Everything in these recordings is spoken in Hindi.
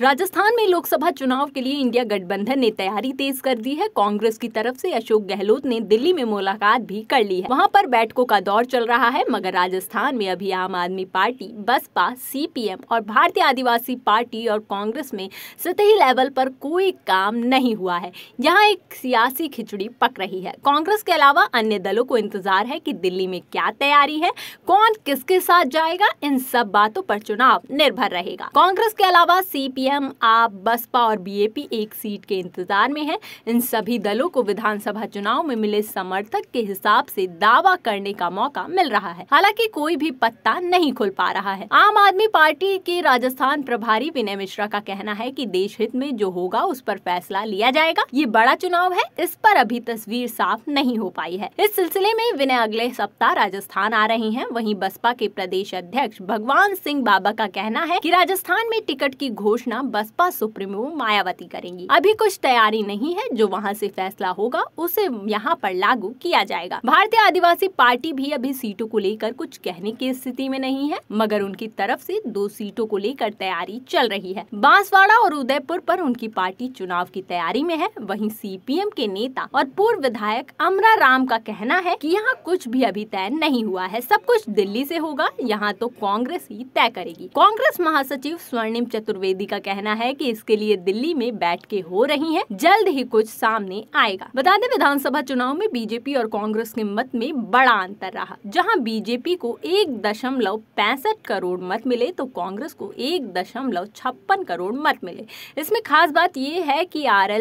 राजस्थान में लोकसभा चुनाव के लिए इंडिया गठबंधन ने तैयारी तेज कर दी है कांग्रेस की तरफ से अशोक गहलोत ने दिल्ली में मुलाकात भी कर ली है वहां पर बैठकों का दौर चल रहा है मगर राजस्थान में अभी आम आदमी पार्टी बसपा सीपीएम और भारतीय आदिवासी पार्टी और कांग्रेस में सतही लेवल पर कोई काम नहीं हुआ है यहाँ एक सियासी खिचड़ी पक रही है कांग्रेस के अलावा अन्य दलों को इंतजार है की दिल्ली में क्या तैयारी है कौन किसके साथ जाएगा इन सब बातों पर चुनाव निर्भर रहेगा कांग्रेस के अलावा सीपीएम सीपीएम आप बसपा और बीएपी एक सीट के इंतजार में है इन सभी दलों को विधानसभा चुनाव में मिले समर्थक के हिसाब से दावा करने का मौका मिल रहा है हालांकि कोई भी पत्ता नहीं खुल पा रहा है आम आदमी पार्टी के राजस्थान प्रभारी विनय मिश्रा का कहना है कि देश हित में जो होगा उस पर फैसला लिया जाएगा ये बड़ा चुनाव है इस पर अभी तस्वीर साफ नहीं हो पाई है इस सिलसिले में विनय अगले सप्ताह राजस्थान आ रहे हैं वही बसपा के प्रदेश अध्यक्ष भगवान सिंह बाबा का कहना है की राजस्थान में टिकट की घोषणा सामना बसपा सुप्रीमो मायावती करेंगी अभी कुछ तैयारी नहीं है जो वहाँ से फैसला होगा उसे यहाँ पर लागू किया जाएगा भारतीय आदिवासी पार्टी भी अभी सीटों को लेकर कुछ कहने की स्थिति में नहीं है मगर उनकी तरफ ऐसी दो सीटों को लेकर तैयारी चल रही है बांसवाड़ा और उदयपुर आरोप उनकी पार्टी चुनाव की तैयारी में है वही सी के नेता और पूर्व विधायक अमरा राम का कहना है कि यहाँ कुछ भी अभी तय नहीं हुआ है सब कुछ दिल्ली से होगा यहाँ तो कांग्रेस ही तय करेगी कांग्रेस महासचिव स्वर्णिम चतुर्वेदी का कहना है कि इसके लिए दिल्ली में बैठकें हो रही हैं जल्द ही कुछ सामने आएगा बता दें विधानसभा चुनाव में बीजेपी और कांग्रेस के मत में बड़ा अंतर रहा जहां बीजेपी को एक दशमलव पैंसठ करोड़ मत मिले तो कांग्रेस को एक दशमलव छप्पन करोड़ मत मिले इसमें खास बात यह है की आर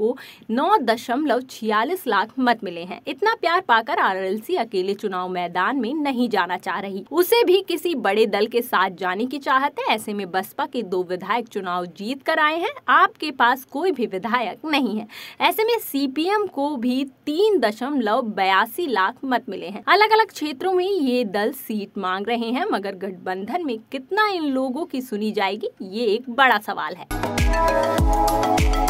को नौ दशमलव छियालीस लाख मत मिले हैं इतना प्यार पाकर आर अकेले चुनाव मैदान में नहीं जाना चाह रही उसे भी किसी बड़े दल के साथ जाने की चाहत है ऐसे में बसपा के दो विधायक चुनाव चुनाव जीत कर आए हैं आपके पास कोई भी विधायक नहीं है ऐसे में सीपीएम को भी तीन दशमलव बयासी लाख मत मिले हैं अलग अलग क्षेत्रों में ये दल सीट मांग रहे हैं मगर गठबंधन में कितना इन लोगों की सुनी जाएगी ये एक बड़ा सवाल है